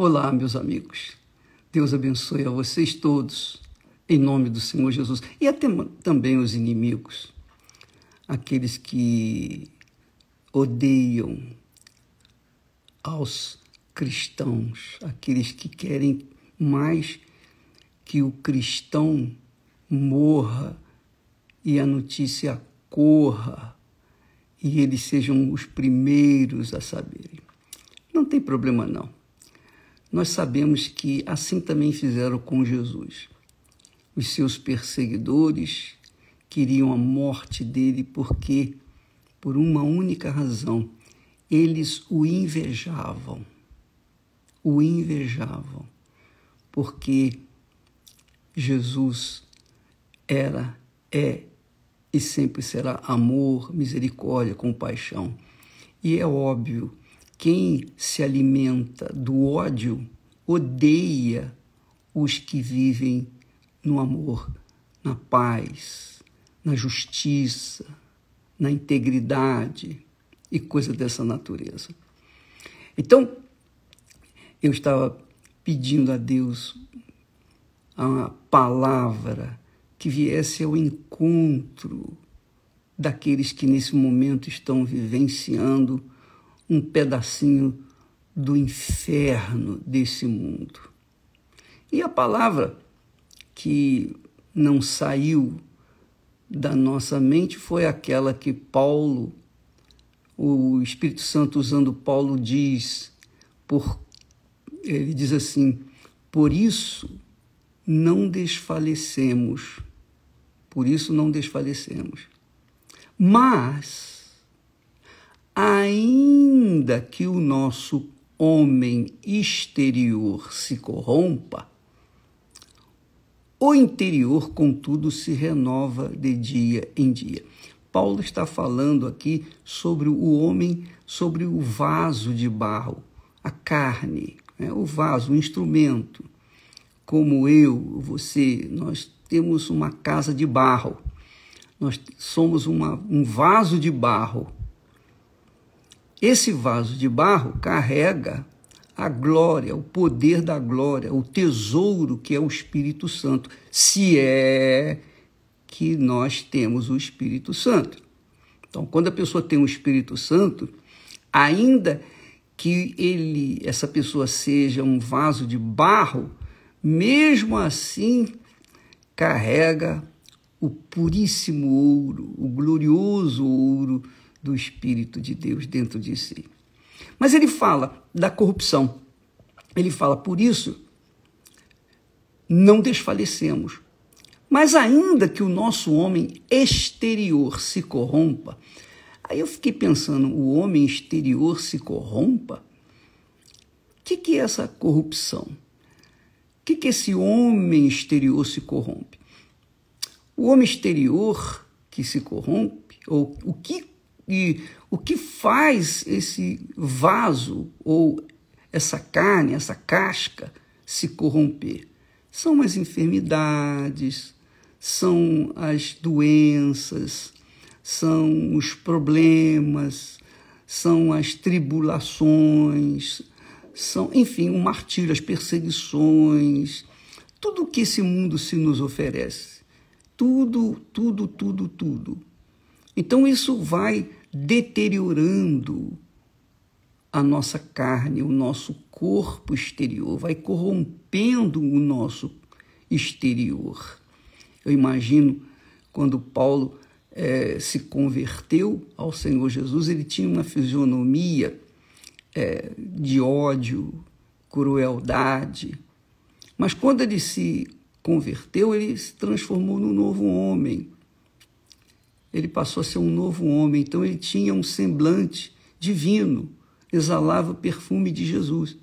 Olá, meus amigos. Deus abençoe a vocês todos, em nome do Senhor Jesus. E até também os inimigos, aqueles que odeiam aos cristãos, aqueles que querem mais que o cristão morra e a notícia corra e eles sejam os primeiros a saberem. Não tem problema não nós sabemos que assim também fizeram com Jesus. Os seus perseguidores queriam a morte dele porque, por uma única razão, eles o invejavam. O invejavam, porque Jesus era, é e sempre será amor, misericórdia, compaixão. E é óbvio quem se alimenta do ódio odeia os que vivem no amor, na paz, na justiça, na integridade e coisa dessa natureza. Então, eu estava pedindo a Deus a palavra que viesse ao encontro daqueles que nesse momento estão vivenciando um pedacinho do inferno desse mundo. E a palavra que não saiu da nossa mente foi aquela que Paulo, o Espírito Santo usando Paulo, diz, por, ele diz assim: por isso não desfalecemos, por isso não desfalecemos. Mas, ainda ainda que o nosso homem exterior se corrompa, o interior, contudo, se renova de dia em dia. Paulo está falando aqui sobre o homem, sobre o vaso de barro, a carne, né? o vaso, o instrumento. Como eu, você, nós temos uma casa de barro, nós somos uma, um vaso de barro esse vaso de barro carrega a glória, o poder da glória, o tesouro que é o Espírito Santo, se é que nós temos o Espírito Santo. Então, quando a pessoa tem o Espírito Santo, ainda que ele, essa pessoa seja um vaso de barro, mesmo assim carrega o puríssimo ouro, o glorioso ouro do Espírito de Deus dentro de si. Mas ele fala da corrupção. Ele fala, por isso, não desfalecemos. Mas ainda que o nosso homem exterior se corrompa, aí eu fiquei pensando, o homem exterior se corrompa? O que, que é essa corrupção? O que, que esse homem exterior se corrompe? O homem exterior que se corrompe, ou o que e o que faz esse vaso ou essa carne, essa casca se corromper? São as enfermidades, são as doenças, são os problemas, são as tribulações, são, enfim, o martírio, as perseguições, tudo o que esse mundo se nos oferece. Tudo, tudo, tudo, tudo. Então isso vai deteriorando a nossa carne, o nosso corpo exterior, vai corrompendo o nosso exterior. Eu imagino quando Paulo é, se converteu ao Senhor Jesus, ele tinha uma fisionomia é, de ódio, crueldade. Mas quando ele se converteu, ele se transformou num novo homem ele passou a ser um novo homem. Então ele tinha um semblante divino, exalava o perfume de Jesus.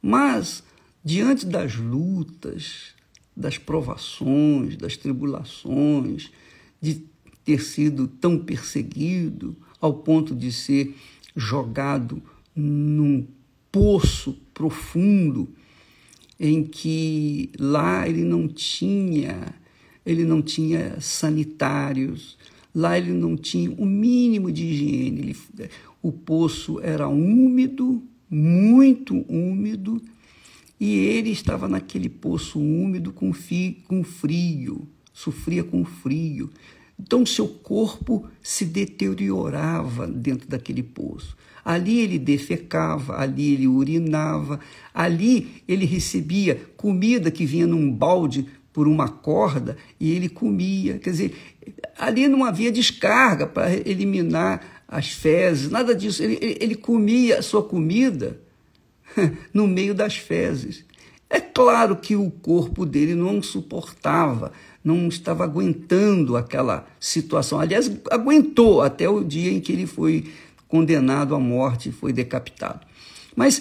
Mas, diante das lutas, das provações, das tribulações, de ter sido tão perseguido ao ponto de ser jogado num poço profundo em que lá ele não tinha ele não tinha sanitários, Lá ele não tinha o mínimo de higiene. Ele, o poço era úmido, muito úmido, e ele estava naquele poço úmido com, fi, com frio, sofria com frio. Então seu corpo se deteriorava dentro daquele poço. Ali ele defecava, ali ele urinava, ali ele recebia comida que vinha num balde por uma corda e ele comia. Quer dizer, ali não havia descarga para eliminar as fezes, nada disso. Ele, ele comia a sua comida no meio das fezes. É claro que o corpo dele não suportava, não estava aguentando aquela situação. Aliás, aguentou até o dia em que ele foi condenado à morte, foi decapitado. Mas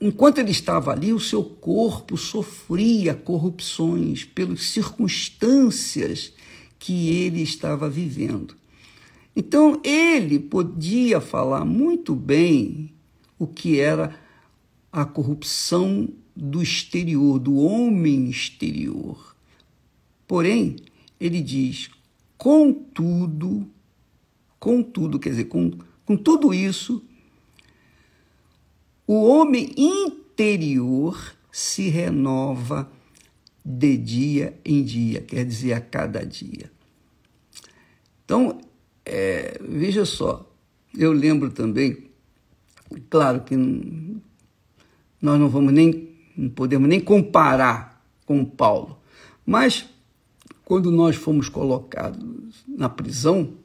Enquanto ele estava ali, o seu corpo sofria corrupções pelas circunstâncias que ele estava vivendo. Então, ele podia falar muito bem o que era a corrupção do exterior, do homem exterior. Porém, ele diz: contudo, contudo, quer dizer, com, com tudo isso, o homem interior se renova de dia em dia, quer dizer, a cada dia. Então, é, veja só, eu lembro também, claro que nós não vamos nem, não podemos nem comparar com Paulo, mas quando nós fomos colocados na prisão,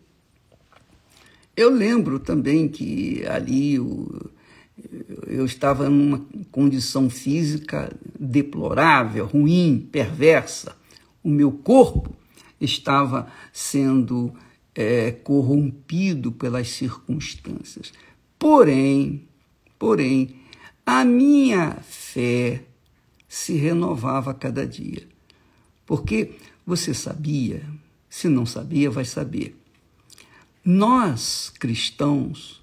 eu lembro também que ali o, eu estava numa condição física deplorável, ruim, perversa. O meu corpo estava sendo é, corrompido pelas circunstâncias. Porém, porém, a minha fé se renovava a cada dia. Porque você sabia, se não sabia, vai saber. Nós, cristãos,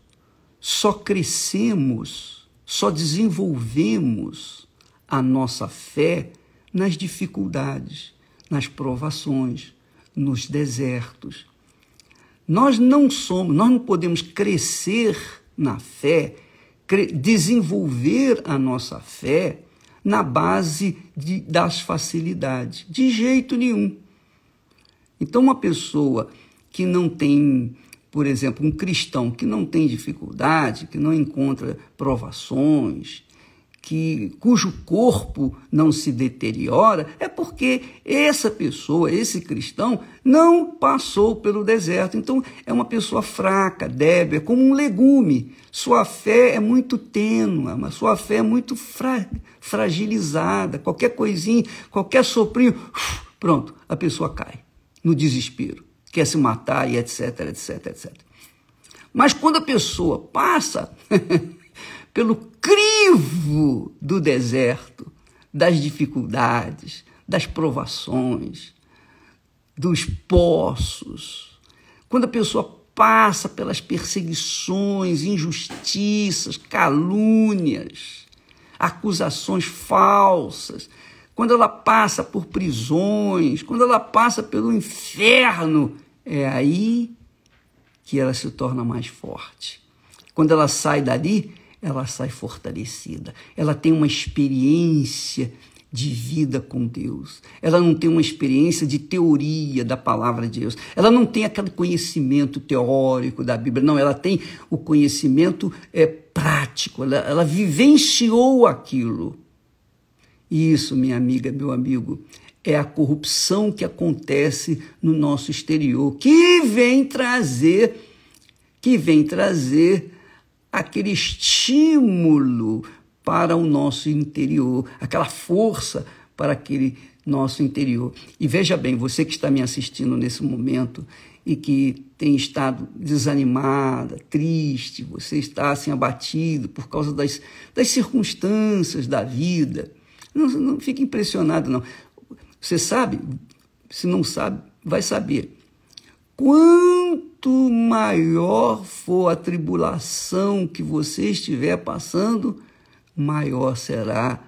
só crescemos, só desenvolvemos a nossa fé nas dificuldades, nas provações, nos desertos. Nós não somos, nós não podemos crescer na fé, desenvolver a nossa fé na base de, das facilidades, de jeito nenhum. Então, uma pessoa que não tem por exemplo, um cristão que não tem dificuldade, que não encontra provações, que cujo corpo não se deteriora, é porque essa pessoa, esse cristão, não passou pelo deserto. Então, é uma pessoa fraca, débil, é como um legume. Sua fé é muito tênua, mas sua fé é muito fra fragilizada. Qualquer coisinha, qualquer soprinho, pronto, a pessoa cai no desespero quer se matar e etc, etc, etc. Mas quando a pessoa passa pelo crivo do deserto, das dificuldades, das provações, dos poços, quando a pessoa passa pelas perseguições, injustiças, calúnias, acusações falsas, quando ela passa por prisões, quando ela passa pelo inferno, é aí que ela se torna mais forte. Quando ela sai dali, ela sai fortalecida. Ela tem uma experiência de vida com Deus. Ela não tem uma experiência de teoria da palavra de Deus. Ela não tem aquele conhecimento teórico da Bíblia. Não, ela tem o conhecimento é, prático. Ela, ela vivenciou aquilo. E isso, minha amiga, meu amigo, é a corrupção que acontece no nosso exterior, que vem trazer que vem trazer aquele estímulo para o nosso interior, aquela força para aquele nosso interior. E veja bem, você que está me assistindo nesse momento e que tem estado desanimada, triste, você está assim abatido por causa das, das circunstâncias da vida, não, não fique impressionado, não. Você sabe, se não sabe, vai saber. Quanto maior for a tribulação que você estiver passando, maior será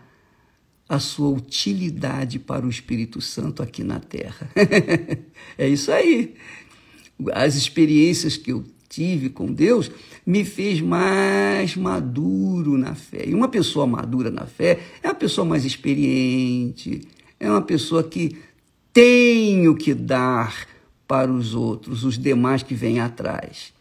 a sua utilidade para o Espírito Santo aqui na Terra. é isso aí. As experiências que eu tive com Deus me fez mais maduro na fé. E uma pessoa madura na fé é uma pessoa mais experiente, é uma pessoa que tem o que dar para os outros, os demais que vêm atrás.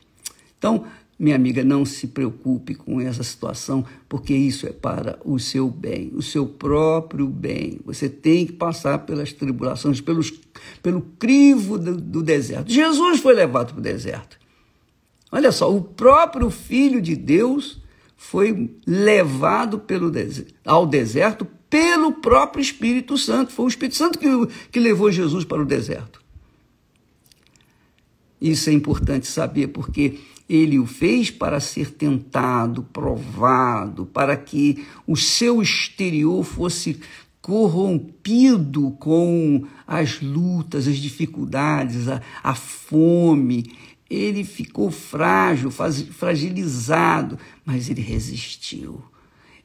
Então, minha amiga, não se preocupe com essa situação, porque isso é para o seu bem, o seu próprio bem. Você tem que passar pelas tribulações, pelos, pelo crivo do, do deserto. Jesus foi levado para o deserto. Olha só, o próprio Filho de Deus foi levado pelo ao deserto pelo próprio Espírito Santo. Foi o Espírito Santo que, que levou Jesus para o deserto. Isso é importante saber, porque ele o fez para ser tentado, provado, para que o seu exterior fosse corrompido com as lutas, as dificuldades, a, a fome ele ficou frágil, fragilizado, mas ele resistiu.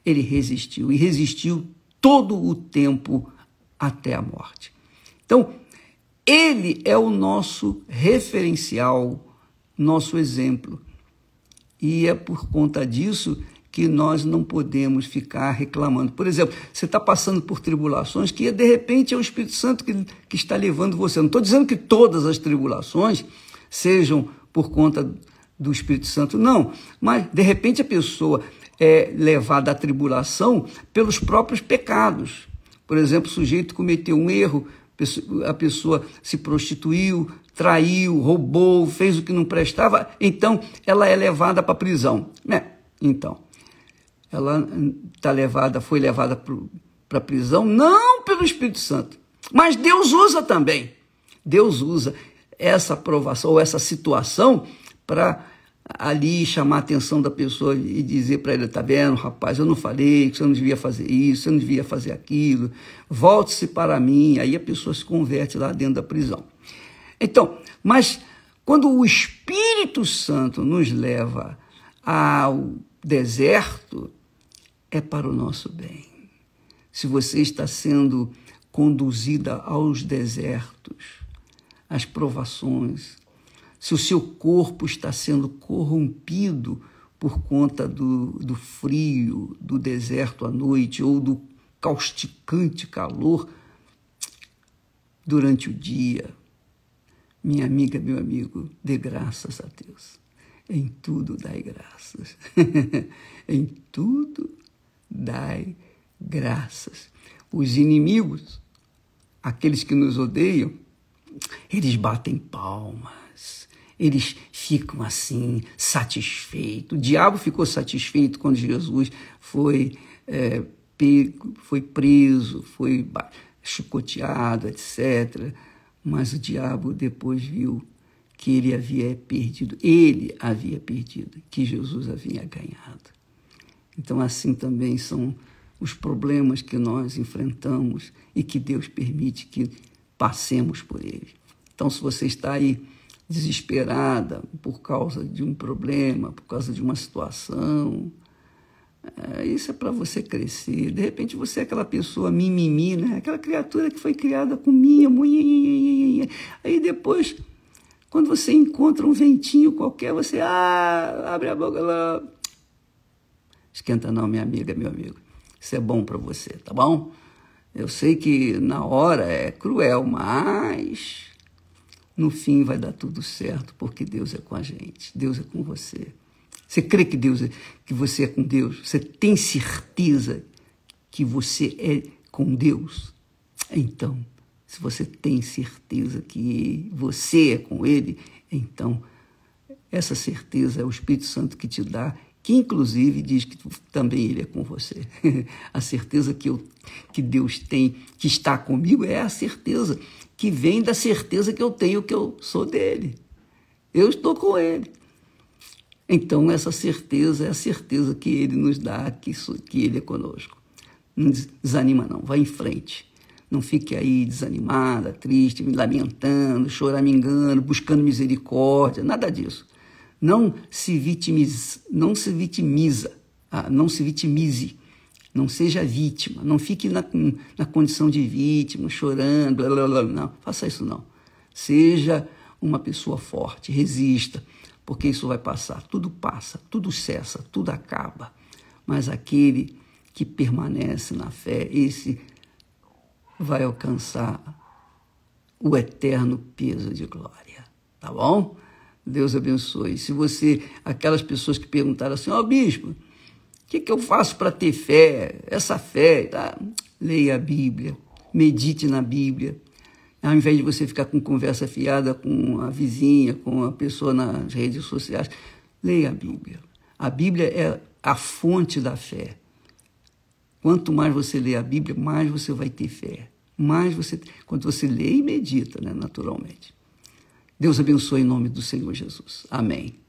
Ele resistiu e resistiu todo o tempo até a morte. Então, ele é o nosso referencial, nosso exemplo. E é por conta disso que nós não podemos ficar reclamando. Por exemplo, você está passando por tribulações que de repente é o Espírito Santo que, que está levando você. Não estou dizendo que todas as tribulações sejam por conta do Espírito Santo, não. Mas, de repente, a pessoa é levada à tribulação pelos próprios pecados. Por exemplo, o sujeito cometeu um erro, a pessoa se prostituiu, traiu, roubou, fez o que não prestava, então ela é levada para a prisão. Né? Então, ela tá levada, foi levada para a prisão, não pelo Espírito Santo, mas Deus usa também. Deus usa essa provação ou essa situação para ali chamar a atenção da pessoa e dizer para ele, tá vendo, rapaz, eu não falei que você não devia fazer isso, você não devia fazer aquilo, volte-se para mim, aí a pessoa se converte lá dentro da prisão. Então, mas quando o Espírito Santo nos leva ao deserto, é para o nosso bem. Se você está sendo conduzida aos desertos, as provações, se o seu corpo está sendo corrompido por conta do, do frio, do deserto à noite ou do causticante calor durante o dia. Minha amiga, meu amigo, dê graças a Deus. Em tudo dai graças. em tudo dai graças. Os inimigos, aqueles que nos odeiam, eles batem palmas, eles ficam assim, satisfeitos. O diabo ficou satisfeito quando Jesus foi, é, pego, foi preso, foi chicoteado, etc. Mas o diabo depois viu que ele havia perdido, ele havia perdido, que Jesus havia ganhado. Então, assim também são os problemas que nós enfrentamos e que Deus permite que passemos por ele. Então, se você está aí desesperada por causa de um problema, por causa de uma situação, é, isso é para você crescer. De repente você é aquela pessoa mimimi, né? aquela criatura que foi criada com mimo. Aí depois, quando você encontra um ventinho qualquer, você ah, abre a boca lá. Esquenta não, minha amiga, meu amigo. Isso é bom para você, tá bom? Eu sei que na hora é cruel, mas no fim vai dar tudo certo, porque Deus é com a gente, Deus é com você. Você crê que Deus é, que você é com Deus? Você tem certeza que você é com Deus? Então, se você tem certeza que você é com Ele, então essa certeza é o Espírito Santo que te dá que inclusive diz que também Ele é com você. a certeza que, eu, que Deus tem, que está comigo, é a certeza que vem da certeza que eu tenho que eu sou dele. Eu estou com Ele. Então, essa certeza é a certeza que Ele nos dá, que, que Ele é conosco. Não desanima, não, vai em frente. Não fique aí desanimada, triste, lamentando, choramingando, buscando misericórdia, nada disso. Não se vitimize, não se vitimiza, ah, não se vitimize, não seja vítima, não fique na, na condição de vítima, chorando, blá, blá, blá, não, faça isso não. Seja uma pessoa forte, resista, porque isso vai passar, tudo passa, tudo cessa, tudo acaba. Mas aquele que permanece na fé, esse vai alcançar o eterno peso de glória, tá bom? Deus abençoe. Se você, aquelas pessoas que perguntaram assim, ó oh, bispo, o que, que eu faço para ter fé? Essa fé, tá? leia a Bíblia, medite na Bíblia. Ao invés de você ficar com conversa fiada com a vizinha, com a pessoa nas redes sociais, leia a Bíblia. A Bíblia é a fonte da fé. Quanto mais você lê a Bíblia, mais você vai ter fé. Mais você, quando você lê e medita, né, naturalmente. Deus abençoe em nome do Senhor Jesus. Amém.